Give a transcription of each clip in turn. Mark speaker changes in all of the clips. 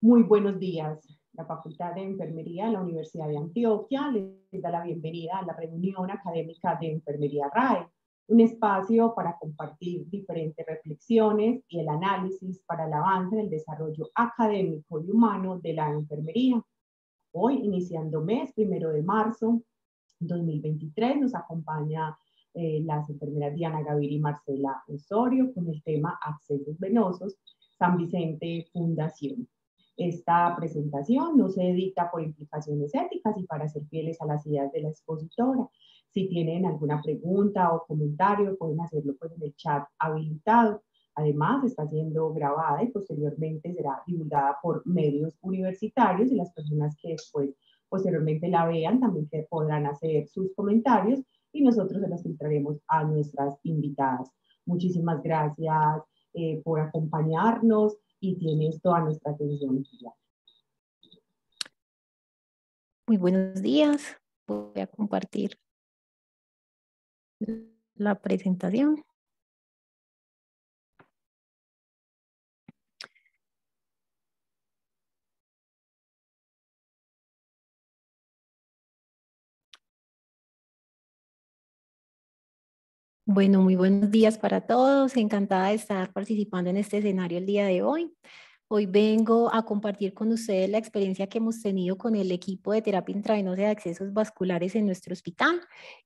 Speaker 1: Muy buenos días. La Facultad de Enfermería de la Universidad de Antioquia les da la bienvenida a la reunión académica de Enfermería RAE, un espacio para compartir diferentes reflexiones y el análisis para el avance del desarrollo académico y humano de la enfermería. Hoy, iniciando mes, primero de marzo 2023, nos acompaña eh, las enfermeras Diana Gavir y Marcela Osorio con el tema Accesos Venosos, San Vicente Fundación. Esta presentación no se edita por implicaciones éticas y para ser fieles a las ideas de la expositora. Si tienen alguna pregunta o comentario, pueden hacerlo pues, en el chat habilitado. Además, está siendo grabada y posteriormente será divulgada por medios universitarios y las personas que después posteriormente la vean también que podrán hacer sus comentarios y nosotros se las filtraremos a nuestras invitadas. Muchísimas gracias eh, por acompañarnos y tienes toda nuestra atención. Muy buenos días. Voy a compartir la presentación. Bueno, muy buenos
Speaker 2: días para todos. Encantada de estar participando en este escenario el día de hoy. Hoy vengo a compartir con ustedes la experiencia que hemos tenido con el equipo de terapia intravenosa de accesos vasculares en nuestro hospital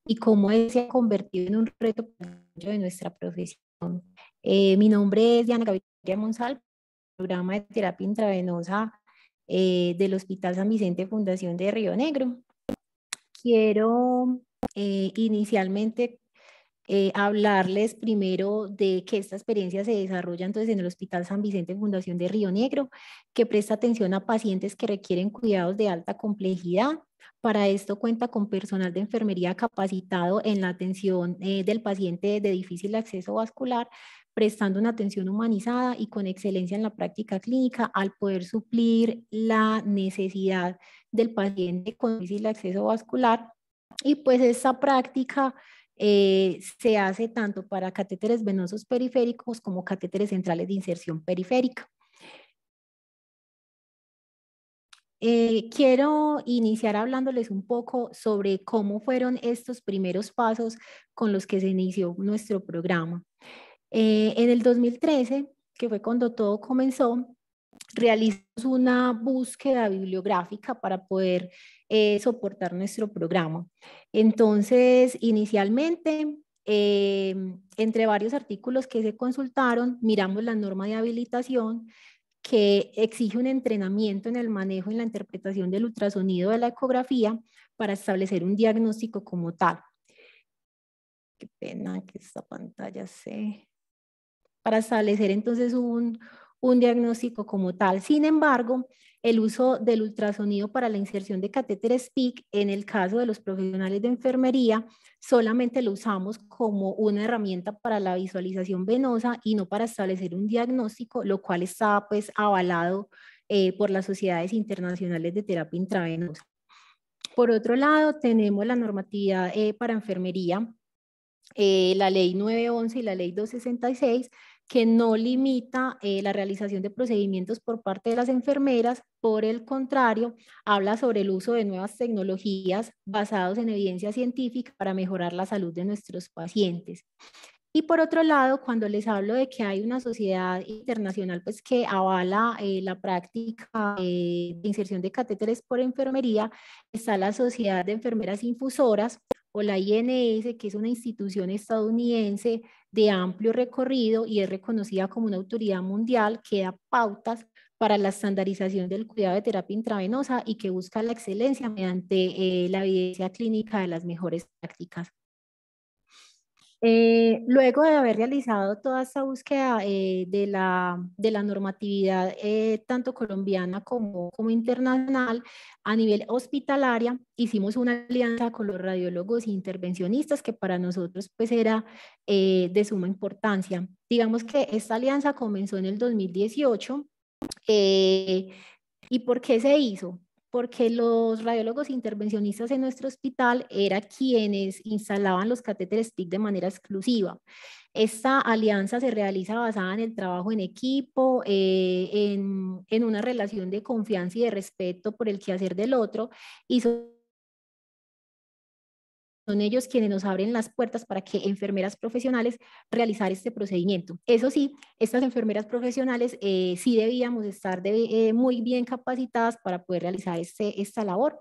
Speaker 2: y cómo se ha convertido en un reto de nuestra profesión. Eh, mi nombre es Diana Gaviria monsal programa de terapia intravenosa eh, del Hospital San Vicente Fundación de Río Negro. Quiero eh, inicialmente eh, hablarles primero de que esta experiencia se desarrolla entonces en el Hospital San Vicente Fundación de Río Negro, que presta atención a pacientes que requieren cuidados de alta complejidad. Para esto cuenta con personal de enfermería capacitado en la atención eh, del paciente de difícil acceso vascular, prestando una atención humanizada y con excelencia en la práctica clínica al poder suplir la necesidad del paciente con difícil acceso vascular. Y pues esta práctica eh, se hace tanto para catéteres venosos periféricos como catéteres centrales de inserción periférica. Eh, quiero iniciar hablándoles un poco sobre cómo fueron estos primeros pasos con los que se inició nuestro programa. Eh, en el 2013, que fue cuando todo comenzó, realizamos una búsqueda bibliográfica para poder eh, soportar nuestro programa. Entonces, inicialmente, eh, entre varios artículos que se consultaron, miramos la norma de habilitación que exige un entrenamiento en el manejo y la interpretación del ultrasonido de la ecografía para establecer un diagnóstico como tal. Qué pena que esta pantalla se... Para establecer entonces un, un diagnóstico como tal. Sin embargo, el uso del ultrasonido para la inserción de catéteres PIC, en el caso de los profesionales de enfermería, solamente lo usamos como una herramienta para la visualización venosa y no para establecer un diagnóstico, lo cual está pues avalado eh, por las sociedades internacionales de terapia intravenosa. Por otro lado, tenemos la normatividad eh, para enfermería, eh, la ley 911 y la ley 266, que no limita eh, la realización de procedimientos por parte de las enfermeras, por el contrario, habla sobre el uso de nuevas tecnologías basadas en evidencia científica para mejorar la salud de nuestros pacientes. Y por otro lado, cuando les hablo de que hay una sociedad internacional pues, que avala eh, la práctica eh, de inserción de catéteres por enfermería, está la Sociedad de Enfermeras Infusoras, la INS, que es una institución estadounidense de amplio recorrido y es reconocida como una autoridad mundial que da pautas para la estandarización del cuidado de terapia intravenosa y que busca la excelencia mediante eh, la evidencia clínica de las mejores prácticas. Eh, luego de haber realizado toda esta búsqueda eh, de, la, normatividad, eh, tanto colombiana como, internacional, a nivel hospitalaria, hicimos una alianza con los radiólogos e intervencionistas que para nosotros pues era de suma importancia. Digamos que esta alianza comenzó en el 2018. ¿Y por qué se hizo? porque los radiólogos intervencionistas en nuestro hospital eran quienes instalaban los catéteres PIC de manera exclusiva. Esta alianza se realiza basada en el trabajo en equipo, eh, en, una relación de confianza y de respeto por el quehacer del otro y son ellos quienes nos abren las puertas para que enfermeras profesionales realizar este procedimiento. Eso sí, estas enfermeras profesionales eh, sí debíamos estar eh, muy bien capacitadas para poder realizar este, esta labor.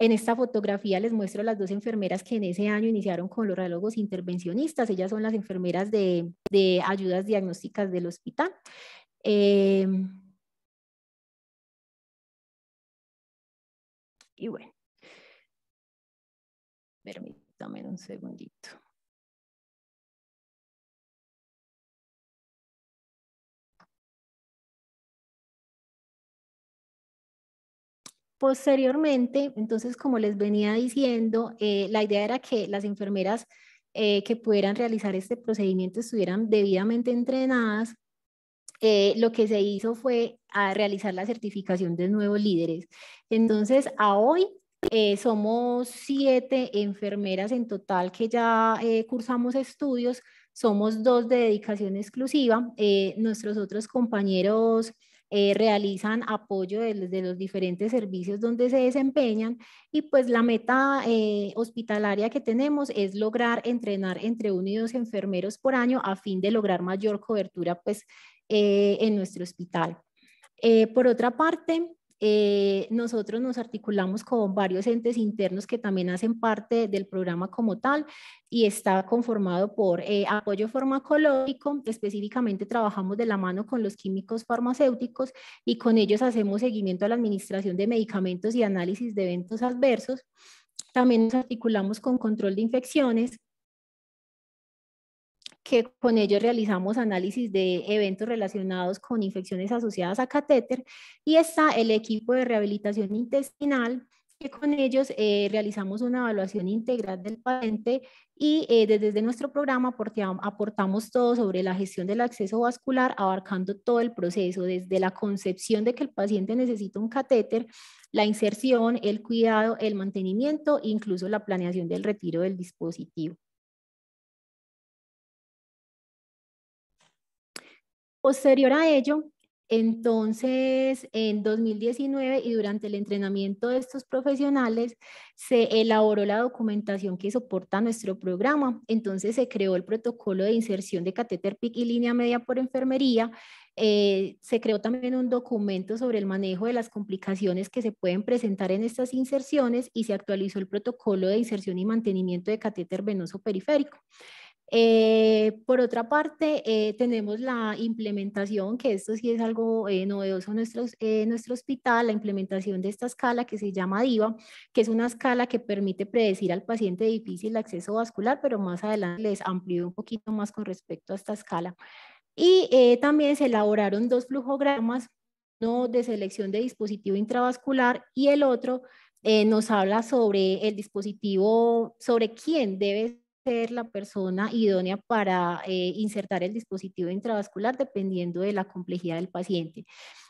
Speaker 2: En esta fotografía les muestro a las dos enfermeras que en ese año iniciaron con los radiólogos intervencionistas. Ellas son las enfermeras de,
Speaker 1: ayudas diagnósticas del hospital. Em, y bueno, permítanme. Dame un segundito. Posteriormente, entonces, como les venía
Speaker 2: diciendo, eh, la idea era que las enfermeras eh, que pudieran realizar este procedimiento estuvieran debidamente entrenadas. Eh, lo que se hizo fue a realizar la certificación de nuevos líderes. Entonces, a hoy eh, somos siete enfermeras en total que ya eh, cursamos estudios, somos dos de dedicación exclusiva. Eh, nuestros otros compañeros realizan apoyo desde los diferentes servicios donde se desempeñan y pues la meta hospitalaria que tenemos es lograr entrenar entre uno y dos enfermeros por año a fin de lograr mayor cobertura pues en nuestro hospital. por otra parte, eh, nosotros nos articulamos con varios entes internos que también hacen parte del programa como tal y está conformado por eh, apoyo farmacológico, específicamente trabajamos de la mano con los químicos farmacéuticos y con ellos hacemos seguimiento a la administración de medicamentos y análisis de eventos adversos. También nos articulamos con control de infecciones, que con ellos realizamos análisis de eventos relacionados con infecciones asociadas a catéter y está el equipo de rehabilitación intestinal que con ellos eh, realizamos una evaluación integral del paciente y eh, desde nuestro programa aportamos, todo sobre la gestión del acceso vascular, abarcando todo el proceso, desde la concepción de que el paciente necesita un catéter, la inserción, el cuidado, el mantenimiento, incluso la planeación del retiro del dispositivo. Posterior a ello, entonces, en 2019 y durante el entrenamiento de estos profesionales, se elaboró la documentación que soporta nuestro programa. Entonces, se creó el protocolo de inserción de catéter PIC y línea media por enfermería. Eh, se creó también un documento sobre el manejo de las complicaciones que se pueden presentar en estas inserciones y se actualizó el protocolo de inserción y mantenimiento de catéter venoso periférico. Eh, por otra parte, eh, tenemos la implementación, que esto sí es algo eh, novedoso en, nuestro hospital, la implementación de esta escala que se llama DIVA, que es una escala que permite predecir al paciente de difícil acceso vascular, pero más adelante les amplío un poquito más con respecto a esta escala. Y también se elaboraron dos flujogramas, uno de selección de dispositivo intravascular y el otro nos habla sobre el dispositivo, sobre quién debe ser la persona idónea para eh, insertar el dispositivo intravascular dependiendo de la complejidad del paciente.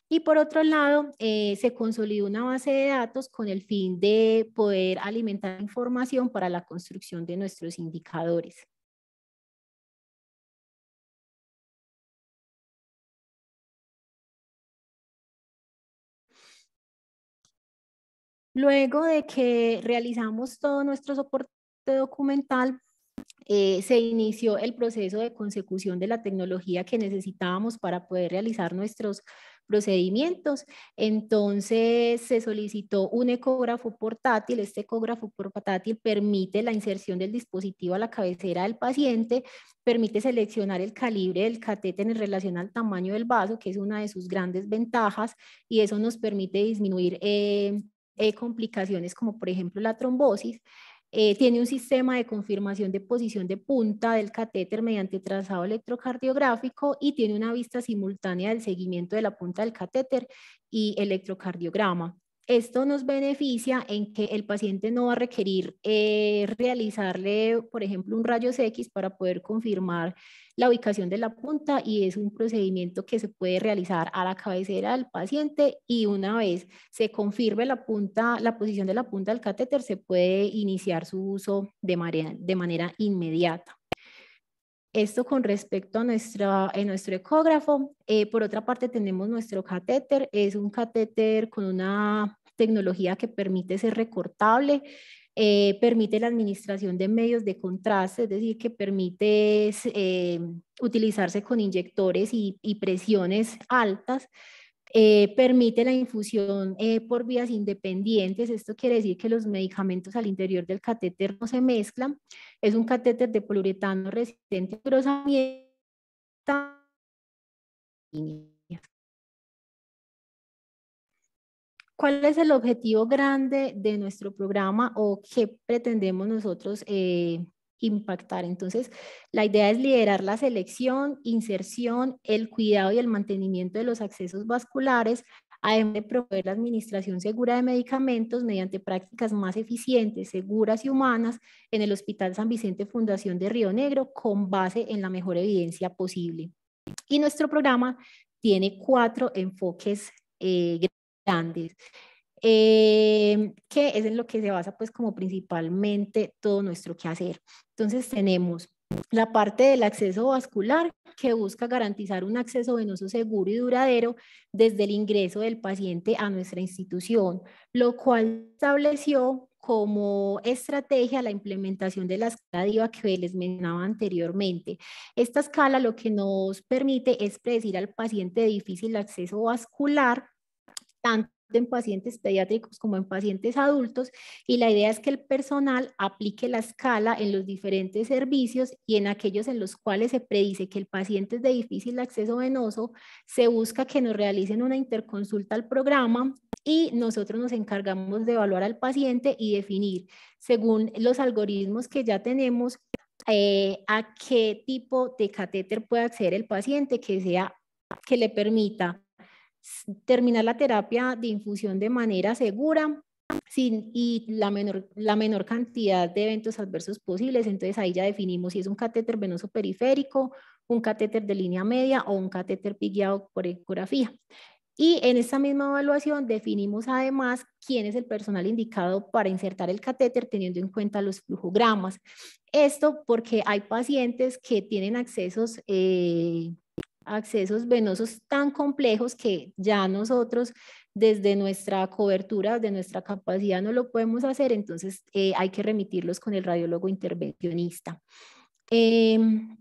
Speaker 2: Y por otro lado, eh, se consolidó una base de datos con el fin de poder alimentar
Speaker 1: información para la construcción de nuestros indicadores. Luego de que realizamos todo
Speaker 2: nuestro soporte documental, eh, se inició el proceso de consecución de la tecnología que necesitábamos para poder realizar nuestros procedimientos. Entonces se solicitó un ecógrafo portátil. Este ecógrafo portátil permite la inserción del dispositivo a la cabecera del paciente, permite seleccionar el calibre del catéter en relación al tamaño del vaso, que es una de sus grandes ventajas, y eso nos permite disminuir eh, eh, complicaciones como por ejemplo la trombosis. Eh, tiene un sistema de confirmación de posición de punta del catéter mediante trazado electrocardiográfico y tiene una vista simultánea del seguimiento de la punta del catéter y electrocardiograma. Esto nos beneficia en que el paciente no va a requerir eh, realizarle, por ejemplo, un rayos X para poder confirmar la ubicación de la punta y es un procedimiento que se puede realizar a la cabecera del paciente y una vez se confirme la punta, la posición de la punta del catéter, se puede iniciar su uso de manera inmediata. Esto con respecto a, eh, nuestro ecógrafo. Eh, por otra parte, tenemos nuestro catéter. Es un catéter con una tecnología que permite ser recortable, eh, permite la administración de medios de contraste, es decir, que permite utilizarse con inyectores y presiones altas. Eh, permite la infusión eh, por vías independientes. Esto quiere decir que los medicamentos al interior del catéter no se mezclan. Es un catéter de poliuretano resistente a ¿Cuál es el objetivo grande de nuestro programa o qué pretendemos nosotros eh, impactar. Entonces, la idea es liderar la selección, inserción, el cuidado y el mantenimiento de los accesos vasculares, además de proveer la administración segura de medicamentos mediante prácticas más eficientes, seguras y humanas en el Hospital San Vicente Fundación de Río Negro con base en la mejor evidencia posible. Y nuestro programa tiene cuatro enfoques eh, grandes eh, que es en lo que se basa pues como principalmente todo nuestro quehacer. Entonces tenemos la parte del acceso vascular que busca garantizar un acceso venoso seguro y duradero desde el ingreso del paciente a nuestra institución, lo cual estableció como estrategia la implementación de la escala DIVA que les mencionaba anteriormente. Esta escala lo que nos permite es predecir al paciente de difícil acceso vascular tanto en pacientes pediátricos como en pacientes adultos y la idea es que el personal aplique la escala en los diferentes servicios y en aquellos en los cuales se predice que el paciente es de difícil acceso venoso, se busca que nos realicen una interconsulta al programa y nosotros nos encargamos de evaluar al paciente y definir según los algoritmos que ya tenemos eh, a qué tipo de catéter puede acceder el paciente que sea que le permita terminar la terapia de infusión de manera segura sin, y la menor, la menor cantidad de eventos adversos posibles. Entonces ahí ya definimos si es un catéter venoso periférico, un catéter de línea media o un catéter guiado por ecografía. Y en esta misma evaluación definimos además quién es el personal indicado para insertar el catéter teniendo en cuenta los flujogramas. Esto porque hay pacientes que tienen accesos eh, accesos venosos tan complejos que ya nosotros desde nuestra cobertura, de nuestra capacidad no lo podemos hacer, entonces eh, hay que remitirlos con el radiólogo intervencionista. Em,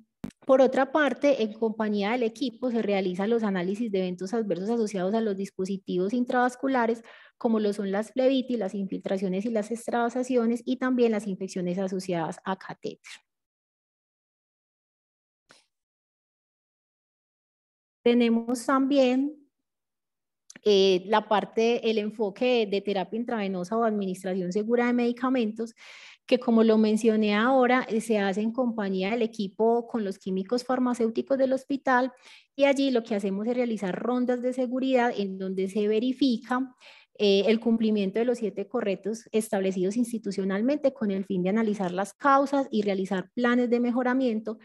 Speaker 2: por otra parte, en compañía del equipo se realizan los análisis de eventos adversos asociados a los dispositivos intravasculares, como lo son las plebitis las infiltraciones y las extravasaciones, y también las
Speaker 1: infecciones asociadas a catéter. Tenemos también eh, la
Speaker 2: parte, el enfoque de, terapia intravenosa o administración segura de medicamentos, que como lo mencioné ahora, eh, se hace en compañía del equipo con los químicos farmacéuticos del hospital y allí lo que hacemos es realizar rondas de seguridad en donde se verifica eh, el cumplimiento de los siete correctos establecidos institucionalmente con el fin de analizar las causas y realizar planes de mejoramiento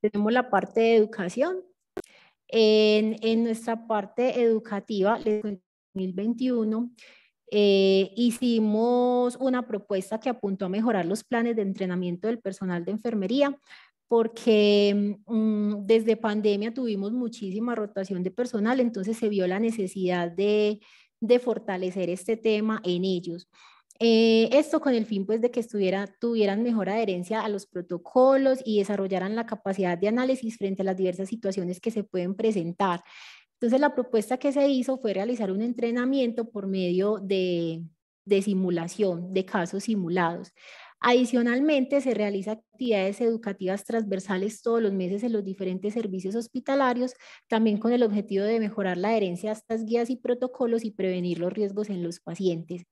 Speaker 2: tenemos la parte de educación. En, en nuestra parte educativa, en 2021, eh, hicimos una propuesta que apuntó a mejorar los planes de entrenamiento del personal de enfermería, porque mm, desde pandemia tuvimos muchísima rotación de personal, entonces se vio la necesidad de, de fortalecer este tema en ellos. Eh, esto con el fin pues, de que estuviera, tuvieran mejor adherencia a los protocolos y desarrollaran la capacidad de análisis frente a las diversas situaciones que se pueden presentar. Entonces, la propuesta que se hizo fue realizar un entrenamiento por medio de, de simulación, de casos simulados. Adicionalmente, se realizan actividades educativas transversales todos los meses en los diferentes servicios hospitalarios, también con el objetivo de mejorar la adherencia a estas guías y protocolos y prevenir los riesgos en los pacientes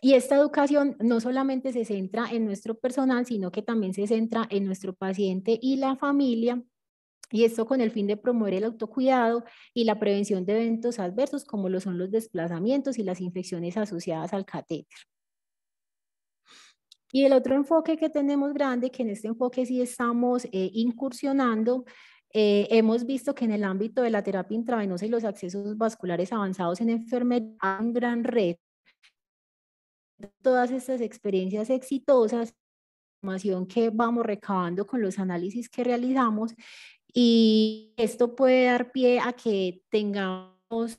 Speaker 2: y esta educación no solamente se centra en nuestro personal, sino que también se centra en nuestro paciente y la familia, y esto con el fin de promover el autocuidado y la prevención de eventos adversos como lo son los desplazamientos y las infecciones asociadas al catéter. Y el otro enfoque que tenemos grande, que en este enfoque sí estamos eh, incursionando, eh, hemos visto que en el ámbito de la terapia intravenosa y los accesos vasculares avanzados en enfermería hay un gran reto todas estas experiencias exitosas, información que vamos recabando con los análisis que realizamos y esto puede dar pie a que tengamos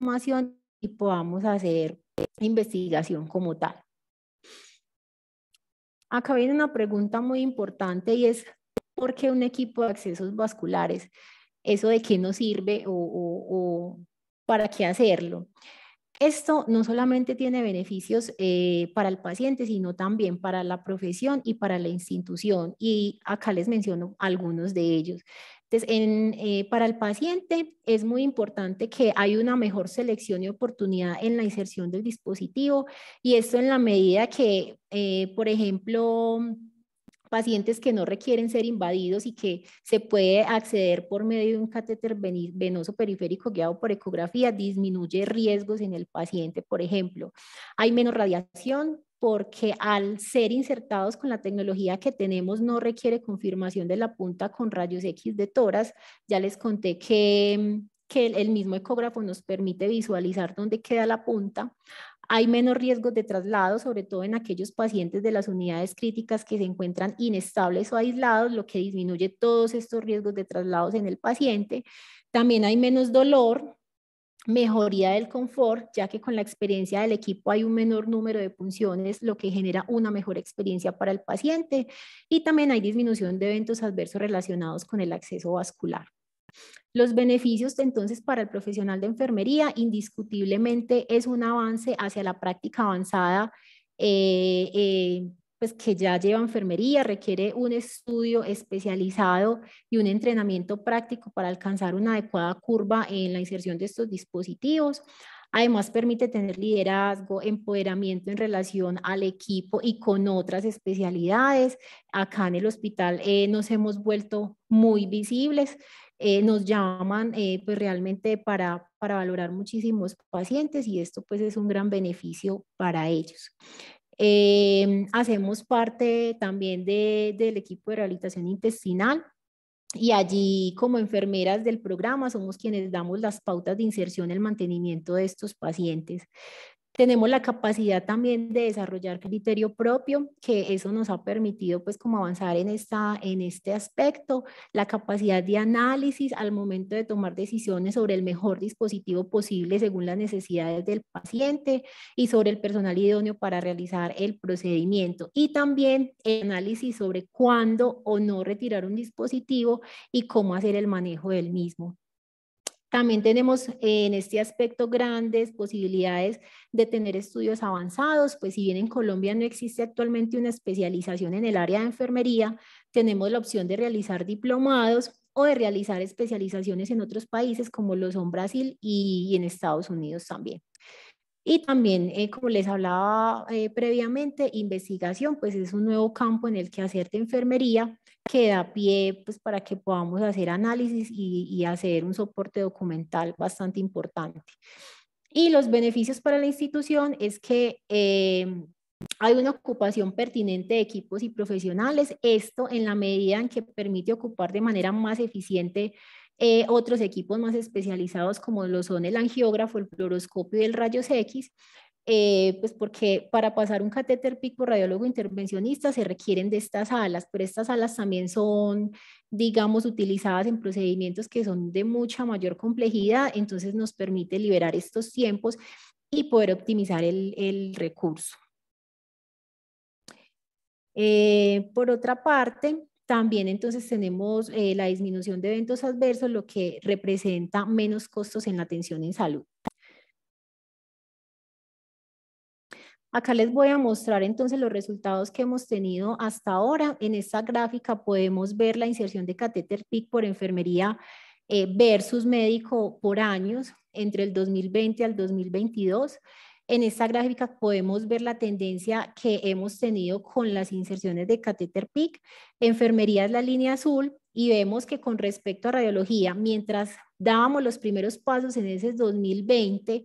Speaker 2: información y podamos hacer investigación como tal. Acá viene una pregunta muy importante y es ¿por qué un equipo de accesos vasculares? ¿Eso de qué nos sirve o para qué hacerlo? Esto no solamente tiene beneficios eh, para el paciente, sino también para la profesión y para la institución. Y acá les menciono algunos de ellos. Entonces, eh, para el paciente es muy importante que hay una mejor selección y oportunidad en la inserción del dispositivo y esto en la medida que, eh, por ejemplo, pacientes que no requieren ser invadidos y que se puede acceder por medio de un catéter venoso periférico guiado por ecografía, disminuye riesgos en el paciente, por ejemplo. Hay menos radiación porque al ser insertados con la tecnología que tenemos no requiere confirmación de la punta con rayos X de toras. Ya les conté que que el mismo ecógrafo nos permite visualizar dónde queda la punta. Hay menos riesgos de traslado, sobre todo en aquellos pacientes de las unidades críticas que se encuentran inestables o aislados, lo que disminuye todos estos riesgos de traslados en el paciente. También hay menos dolor, mejoría del confort, ya que con la experiencia del equipo hay un menor número de punciones, lo que genera una mejor experiencia para el paciente y también hay disminución de eventos adversos relacionados con el acceso vascular. Los beneficios entonces para el profesional de enfermería indiscutiblemente es un avance hacia la práctica avanzada eh, eh, pues que ya lleva enfermería, requiere un estudio especializado y un entrenamiento práctico para alcanzar una adecuada curva en la inserción de estos dispositivos. Además, permite tener liderazgo, empoderamiento en relación al equipo y con otras especialidades. Acá en el hospital eh, nos hemos vuelto muy visibles eh, nos llaman eh, pues realmente para, para valorar muchísimos pacientes y esto pues es un gran beneficio para ellos. Em, hacemos parte también de, del equipo de rehabilitación intestinal y allí como enfermeras del programa somos quienes damos las pautas de inserción, el mantenimiento de estos pacientes tenemos la capacidad también de desarrollar criterio propio, que eso nos ha permitido pues como avanzar en, esta, en este aspecto, la capacidad de análisis al momento de tomar decisiones sobre el mejor dispositivo posible según las necesidades del paciente y sobre el personal idóneo para realizar el procedimiento y también el análisis sobre cuándo o no retirar un dispositivo y cómo hacer el manejo del mismo. También tenemos eh, en este aspecto grandes posibilidades de tener estudios avanzados, pues si bien en Colombia no existe actualmente una especialización en el área de enfermería, tenemos la opción de realizar diplomados o de realizar especializaciones en otros países como lo son Brasil y, en Estados Unidos también. Y también, eh, como les hablaba eh, previamente, investigación, pues es un nuevo campo en el que hacer de enfermería queda da pie pues, para que podamos hacer análisis y, hacer un soporte documental bastante importante. Y los beneficios para la institución es que em, hay una ocupación pertinente de equipos y profesionales, esto en la medida en que permite ocupar de manera más eficiente eh, otros equipos más especializados como lo son el angiógrafo, el fluoroscopio y el rayos X, eh, pues porque para pasar un catéter PIC por radiólogo intervencionista se requieren de estas alas, pero estas alas también son, digamos, utilizadas en procedimientos que son de mucha mayor complejidad, entonces nos permite liberar estos tiempos y poder optimizar el, recurso. Eh, por otra parte, también entonces tenemos eh, la disminución de eventos adversos, lo que representa menos costos en la atención en salud. Acá les voy a mostrar entonces los resultados que hemos tenido hasta ahora. En esta gráfica podemos ver la inserción de catéter PIC por enfermería eh, versus médico por años entre el 2020 al 2022. En esta gráfica podemos ver la tendencia que hemos tenido con las inserciones de catéter PIC. Enfermería es la línea azul y vemos que con respecto a radiología, mientras dábamos los primeros pasos en ese 2020,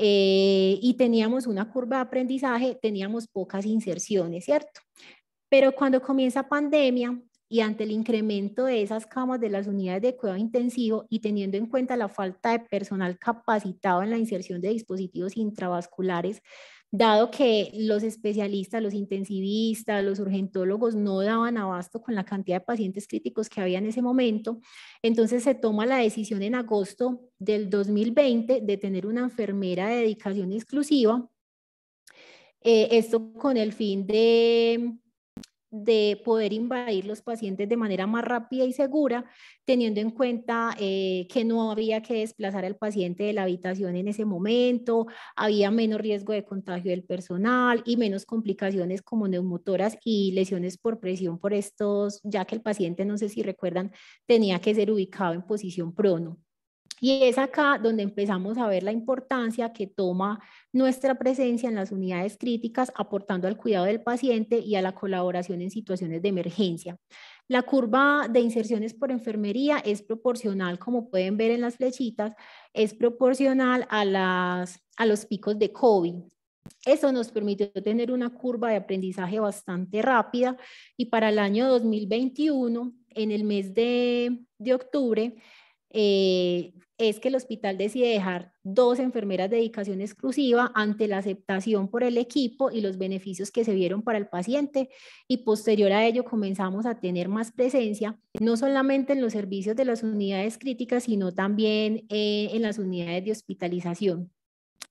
Speaker 2: eh, y teníamos una curva de aprendizaje, teníamos pocas inserciones, ¿cierto? Pero cuando comienza pandemia, y ante el incremento de esas camas de las unidades de cuidado intensivo y teniendo en cuenta la falta de personal capacitado en la inserción de dispositivos intravasculares, dado que los especialistas, los intensivistas, los urgentólogos no daban abasto con la cantidad de pacientes críticos que había en ese momento, entonces se toma la decisión en agosto del 2020 de tener una enfermera de dedicación exclusiva. Eh, esto con el fin de de poder invadir los pacientes de manera más rápida y segura, teniendo en cuenta eh, que no había que desplazar al paciente de la habitación en ese momento, había menos riesgo de contagio del personal y menos complicaciones como neumotoras y lesiones por presión por estos, ya que el paciente, no sé si recuerdan, tenía que ser ubicado en posición prono. Y es acá donde empezamos a ver la importancia que toma nuestra presencia en las unidades críticas, aportando al cuidado del paciente y a la colaboración en situaciones de emergencia. La curva de inserciones por enfermería es proporcional, como pueden ver en las flechitas, es proporcional a, las, a los picos de COVID. Eso nos permitió tener una curva de aprendizaje bastante rápida y para el año 2021, en el mes de, de octubre, eh, es que el hospital decide dejar dos enfermeras de dedicación exclusiva ante la aceptación por el equipo y los beneficios que se vieron para el paciente y posterior a ello comenzamos a tener más presencia, no solamente en los servicios de las unidades críticas, sino también eh, en las unidades de hospitalización.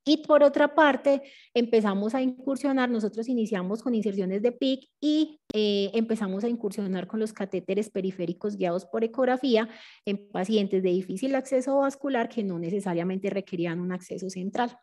Speaker 2: Y por otra parte, empezamos a incursionar, nosotros iniciamos con inserciones de PIC y eh, empezamos a incursionar con los catéteres periféricos guiados por ecografía en pacientes de difícil acceso vascular que no necesariamente requerían un acceso central.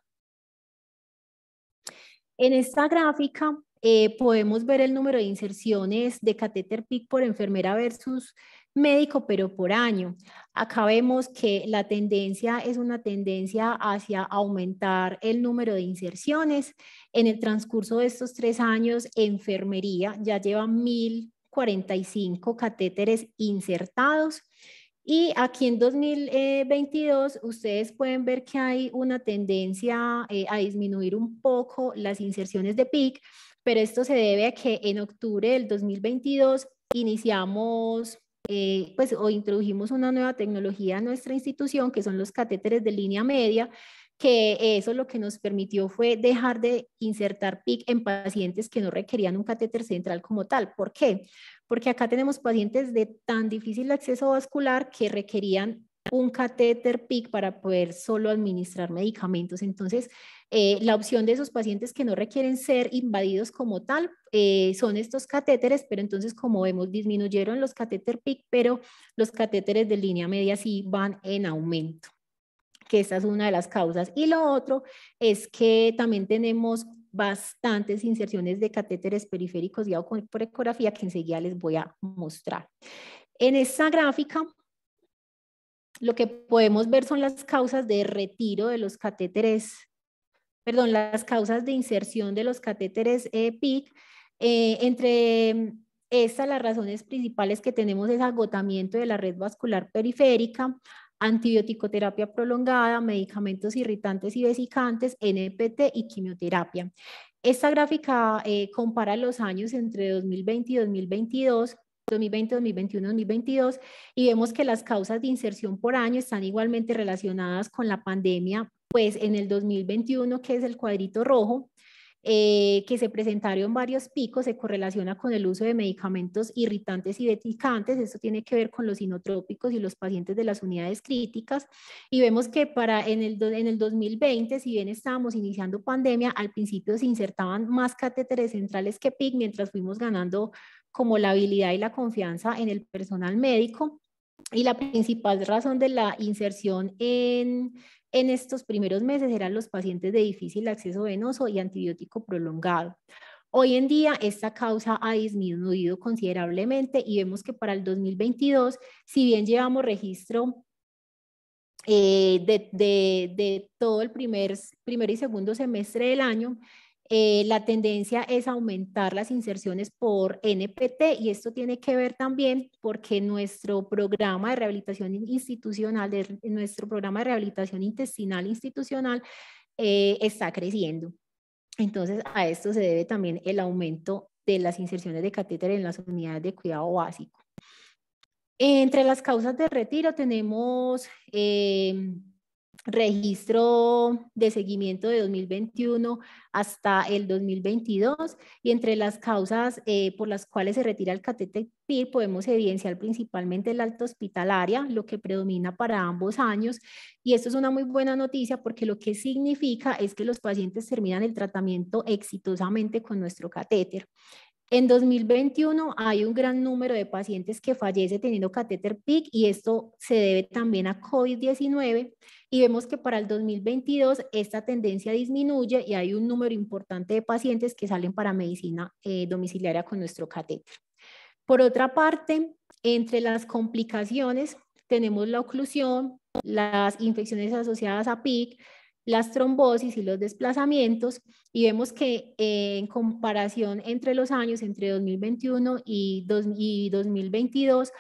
Speaker 2: En esta gráfica eh, podemos ver el número de inserciones de catéter PIC por enfermera versus médico, pero por año. Acá vemos que la tendencia es una tendencia hacia aumentar el número de inserciones. En el transcurso de estos tres años, enfermería ya lleva 1.045 catéteres insertados. Y aquí en 2022 ustedes pueden ver que hay una tendencia eh, a disminuir un poco las inserciones de PIC, pero esto se debe a que en octubre del 2022 iniciamos eh, pues o introdujimos una nueva tecnología a nuestra institución, que son los catéteres de línea media, que eso lo que nos permitió fue dejar de insertar PIC en pacientes que no requerían un catéter central como tal. ¿Por qué? Porque acá tenemos pacientes de tan difícil acceso vascular que requerían un catéter PIC para poder solo administrar medicamentos. Entonces, eh, la opción de esos pacientes que no requieren ser invadidos como tal eh, son estos catéteres, pero entonces, como vemos, disminuyeron los catéter PIC, pero los catéteres de línea media sí van en aumento que esa es una de las causas. Y lo otro es que también tenemos bastantes inserciones de catéteres periféricos guiados por ecografía que enseguida les voy a mostrar. En esta gráfica lo que podemos ver son las causas de retiro de los catéteres, perdón, las causas de inserción de los catéteres eh, PIC. Eh, entre mm, estas, las razones principales que tenemos es agotamiento de la red vascular periférica, antibiótico-terapia prolongada, medicamentos irritantes y vesicantes, NPT y quimioterapia. Esta gráfica eh, compara los años entre 2020 y 2022 2020, 2021, 2022, y vemos que las causas de inserción por año están igualmente relacionadas con la pandemia, pues en el 2021, que es el cuadrito rojo, eh, que se presentaron varios picos, se correlaciona con el uso de medicamentos irritantes y deticantes, esto tiene que ver con los inotrópicos y los pacientes de las unidades críticas, y vemos que para en el, en el 2020, si bien estábamos iniciando pandemia, al principio se insertaban más catéteres centrales que PIC, mientras fuimos ganando como la habilidad y la confianza en el personal médico. Y la principal razón de la inserción en, en estos primeros meses eran los pacientes de difícil acceso venoso y antibiótico prolongado. Hoy en día esta causa ha disminuido considerablemente y vemos que para el 2022, si bien llevamos registro eh, de, de, todo el primer, primer y segundo semestre del año, eh, la tendencia es aumentar las inserciones por NPT y esto tiene que ver también porque nuestro programa de rehabilitación institucional, de, nuestro programa de rehabilitación intestinal institucional eh, está creciendo. Entonces a esto se debe también el aumento de las inserciones de catéter en las unidades de cuidado básico. Entre las causas de retiro tenemos... Eh, registro de seguimiento de 2021 hasta el 2022 y entre las causas eh, por las cuales se retira el catéter PIR podemos evidenciar principalmente el alta hospitalaria, lo que predomina para ambos años y esto es una muy buena noticia porque lo que significa es que los pacientes terminan el tratamiento exitosamente con nuestro catéter. En 2021 hay un gran número de pacientes que fallece teniendo catéter PIC y esto se debe también a COVID-19 y vemos que para el 2022 esta tendencia disminuye y hay un número importante de pacientes que salen para medicina eh, domiciliaria con nuestro catéter. Por otra parte, entre las complicaciones tenemos la oclusión, las infecciones asociadas a PIC, las trombosis y los desplazamientos y vemos que eh, en comparación entre los años, entre 2021 y 2022,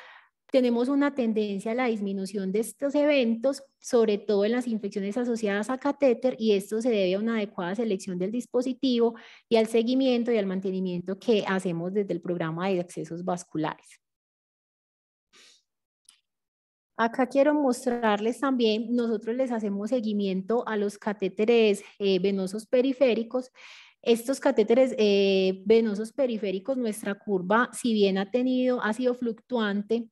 Speaker 2: tenemos una tendencia a la disminución de estos eventos, sobre todo en las infecciones asociadas a catéter, y esto se debe a una adecuada selección del dispositivo y al seguimiento y al mantenimiento que hacemos desde el programa de accesos vasculares. Acá quiero mostrarles también, nosotros les hacemos seguimiento a los catéteres eh, venosos periféricos. Estos catéteres eh, venosos periféricos, nuestra curva, si bien ha tenido, ha sido fluctuante,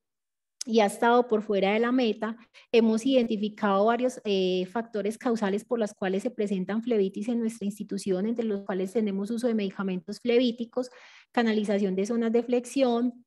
Speaker 2: y ha estado por fuera de la meta, hemos identificado varios eh, factores causales por los cuales se presentan flebitis en nuestra institución, entre los cuales tenemos uso de medicamentos flebíticos, canalización de zonas de flexión,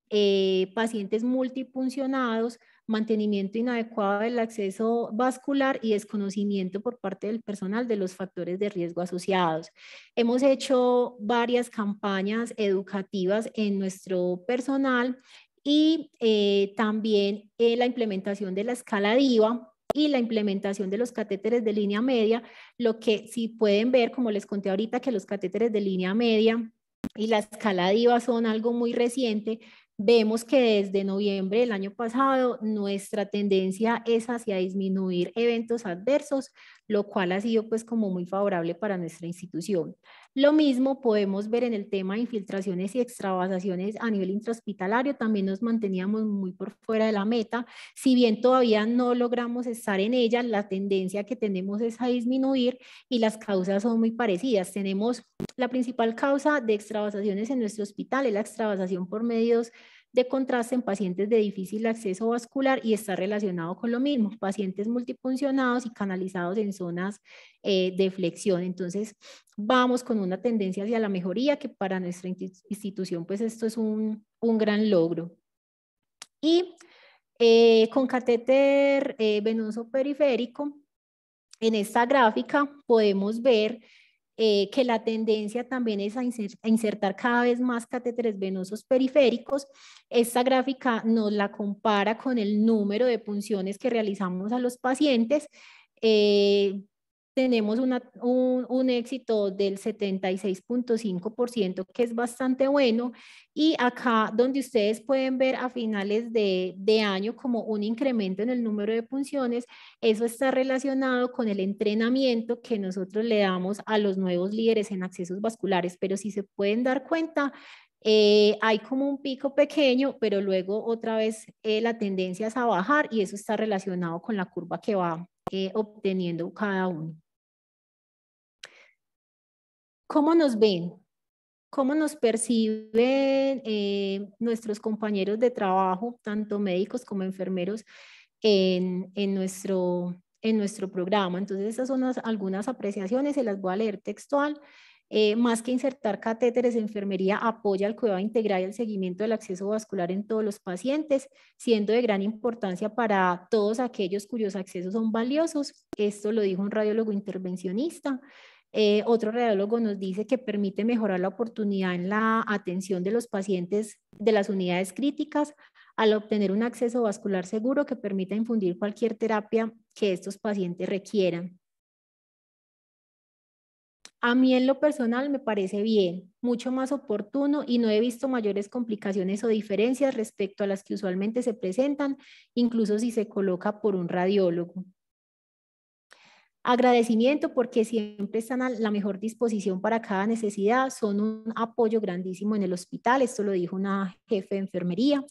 Speaker 2: pacientes multipuncionados, mantenimiento inadecuado del acceso vascular y desconocimiento por parte del personal de los factores de riesgo asociados. Hemos hecho varias campañas educativas en nuestro personal y eh, también eh, la implementación de la escala DIVA y la implementación de los catéteres de línea media, lo que si pueden ver, como les conté ahorita, que los catéteres de línea media y la escala DIVA son algo muy reciente, vemos que desde noviembre del año pasado nuestra tendencia es hacia disminuir eventos adversos, lo cual ha sido pues como muy favorable para nuestra institución. Lo mismo podemos ver en el tema de infiltraciones y extravasaciones a nivel intrahospitalario, también nos manteníamos muy por fuera de la meta, si bien todavía no logramos estar en ella, la tendencia que tenemos es a disminuir y las causas son muy parecidas. Tenemos la principal causa de extravasaciones en nuestro hospital, es la extravasación por medios de contraste en pacientes de difícil acceso vascular y está relacionado con lo mismo, pacientes multipuncionados y canalizados en zonas eh, de flexión. Entonces, vamos con una tendencia hacia la mejoría que para nuestra institución, pues esto es un, gran logro. Y eh, con catéter eh, venoso periférico, en esta gráfica podemos ver eh, que la tendencia también es a, insertar cada vez más catéteres venosos periféricos. Esta gráfica nos la compara con el número de punciones que realizamos a los pacientes. Eh, tenemos un, éxito del 76.5%, que es bastante bueno. Y acá donde ustedes pueden ver a finales de, de, año como un incremento en el número de punciones, eso está relacionado con el entrenamiento que nosotros le damos a los nuevos líderes en accesos vasculares. Pero si se pueden dar cuenta, eh, hay como un pico pequeño, pero luego otra vez eh, la tendencia es a bajar y eso está relacionado con la curva que va eh, obteniendo cada uno. ¿Cómo nos ven? ¿Cómo nos perciben eh, nuestros compañeros de trabajo, tanto médicos como enfermeros, en, nuestro, en nuestro programa? Entonces, esas son algunas apreciaciones, se las voy a leer textual. Eh, más que insertar catéteres, enfermería apoya el cuidado integral y el seguimiento del acceso vascular en todos los pacientes, siendo de gran importancia para todos aquellos cuyos accesos son valiosos. Esto lo dijo un radiólogo intervencionista. Eh, otro radiólogo nos dice que permite mejorar la oportunidad en la atención de los pacientes de las unidades críticas al obtener un acceso vascular seguro que permita infundir cualquier terapia que estos pacientes requieran. A mí en lo personal me parece bien, mucho más oportuno y no he visto mayores complicaciones o diferencias respecto a las que usualmente se presentan, incluso si se coloca por un radiólogo. Agradecimiento porque siempre están a la mejor disposición para cada necesidad, son un apoyo grandísimo en el hospital, esto lo dijo una jefe de enfermería.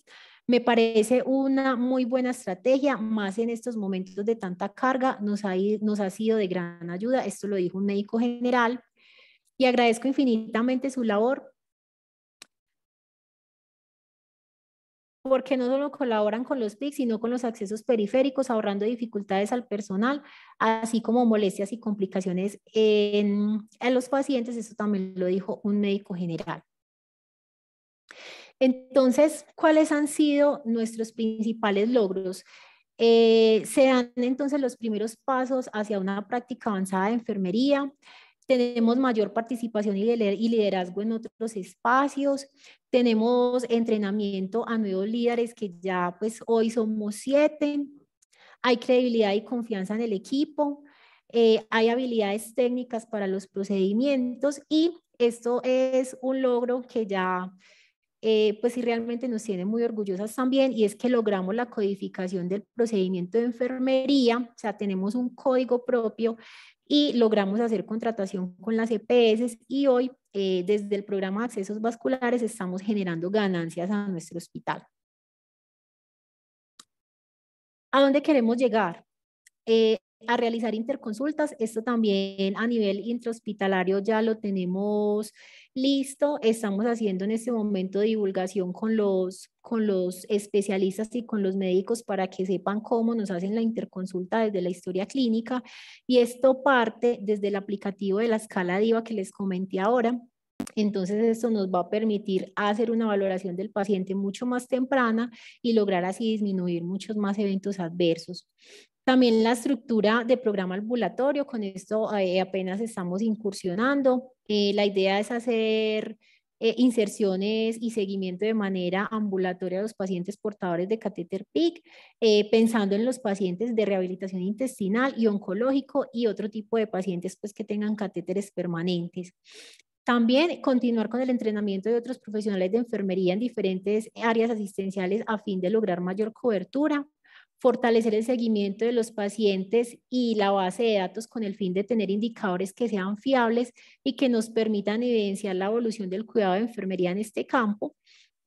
Speaker 2: Me parece una muy buena estrategia, más en estos momentos de tanta carga, nos ha, nos ha sido de gran ayuda, esto lo dijo un médico general. Y agradezco infinitamente su labor porque no solo colaboran con los PIC, sino con los accesos periféricos, ahorrando dificultades al personal, así como molestias y complicaciones en, los pacientes. Eso también lo dijo un médico general. Entonces, ¿cuáles han sido nuestros principales logros? Eh, se dan entonces los primeros pasos hacia una práctica avanzada de enfermería, tenemos mayor participación y liderazgo en otros espacios, tenemos entrenamiento a nuevos líderes que ya pues hoy somos siete, hay credibilidad y confianza en el equipo, eh, hay habilidades técnicas para los procedimientos y esto es un logro que ya eh, pues sí realmente nos tiene muy orgullosas también, y es que logramos la codificación del procedimiento de enfermería, o sea, tenemos un código propio y logramos hacer contratación con las EPS y hoy eh, desde el programa de accesos vasculares estamos generando ganancias a nuestro hospital. ¿A dónde queremos llegar? Eh, a realizar interconsultas. Esto también a nivel intrahospitalario ya lo tenemos listo. Estamos haciendo en este momento divulgación con los, con los especialistas y con los médicos para que sepan cómo nos hacen la interconsulta desde la historia clínica. Y esto parte desde el aplicativo de la escala DIVA que les comenté ahora. Entonces esto nos va a permitir hacer una valoración del paciente mucho más temprana y lograr así disminuir muchos más eventos adversos. También la estructura de programa ambulatorio, con esto eh, apenas estamos incursionando. Eh, la idea es hacer eh, inserciones y seguimiento de manera ambulatoria a los pacientes portadores de catéter PIC, pensando en los pacientes de rehabilitación intestinal y oncológico y otro tipo de pacientes pues, que tengan catéteres permanentes. También continuar con el entrenamiento de otros profesionales de enfermería en diferentes áreas asistenciales a fin de lograr mayor cobertura fortalecer el seguimiento de los pacientes y la base de datos con el fin de tener indicadores que sean fiables y que nos permitan evidenciar la evolución del cuidado de enfermería en este campo.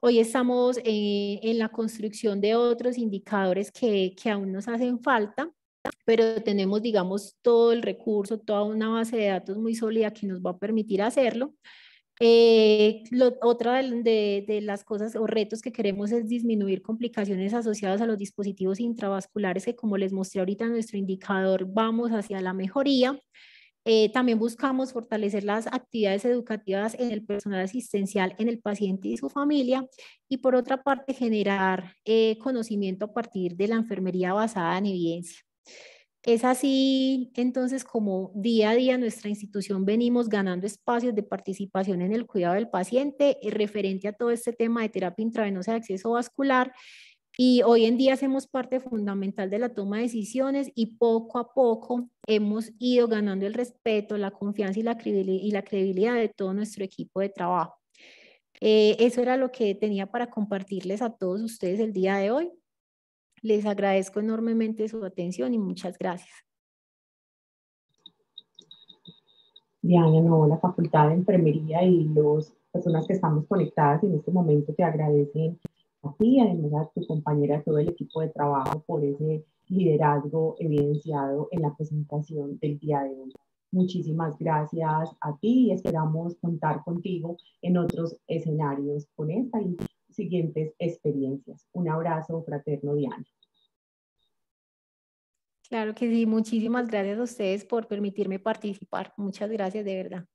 Speaker 2: Hoy estamos eh, en la construcción de otros indicadores que, que aún nos hacen falta, pero tenemos, digamos, todo el recurso, toda una base de datos muy sólida que nos va a permitir hacerlo. Eh, otra de, las cosas o retos que queremos es disminuir complicaciones asociadas a los dispositivos intravasculares, que como les mostré ahorita en nuestro indicador, vamos hacia la mejoría. Eh, también buscamos fortalecer las actividades educativas en el personal asistencial, en el paciente y su familia. Y por otra parte, generar eh, conocimiento a partir de la enfermería basada en evidencia. Es así, entonces, como día a día nuestra institución venimos ganando espacios de participación en el cuidado del paciente eh, referente a todo este tema de terapia intravenosa de acceso vascular. Y hoy en día hacemos parte fundamental de la toma de decisiones y poco a poco hemos ido ganando el respeto, la confianza y la credibilidad, de todo nuestro equipo de trabajo. Eh, eso era lo que tenía para compartirles a todos ustedes el día de hoy. Les agradezco enormemente su atención y muchas gracias.
Speaker 1: Diana, no, la Facultad de Enfermería y las personas que estamos conectadas en este momento te agradecen a ti, además a tu compañera, a todo el equipo de trabajo por ese liderazgo evidenciado en la presentación del día de hoy. Muchísimas gracias a ti y esperamos contar contigo en otros escenarios con esta siguientes experiencias. Un abrazo fraterno, Diana.
Speaker 2: Claro que sí, muchísimas gracias a ustedes por permitirme participar. Muchas gracias, de verdad.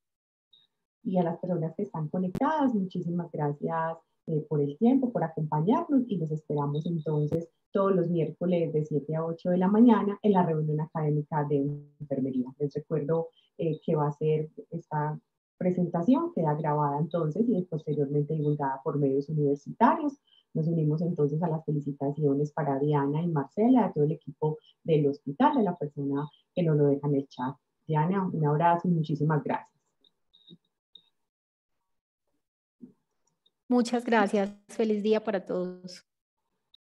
Speaker 1: Y a las personas que están conectadas, muchísimas gracias eh, por el tiempo, por acompañarnos y los esperamos entonces todos los miércoles de 7 a 8 de la mañana en la reunión académica de enfermería. Les recuerdo eh, que va a ser esta presentación queda grabada entonces y posteriormente divulgada por medios universitarios. Nos unimos entonces a las felicitaciones para Diana y Marcela, a todo el equipo del hospital, de la persona que nos lo deja en el chat. Diana, un abrazo y muchísimas gracias.
Speaker 2: Muchas gracias. Feliz día para todos.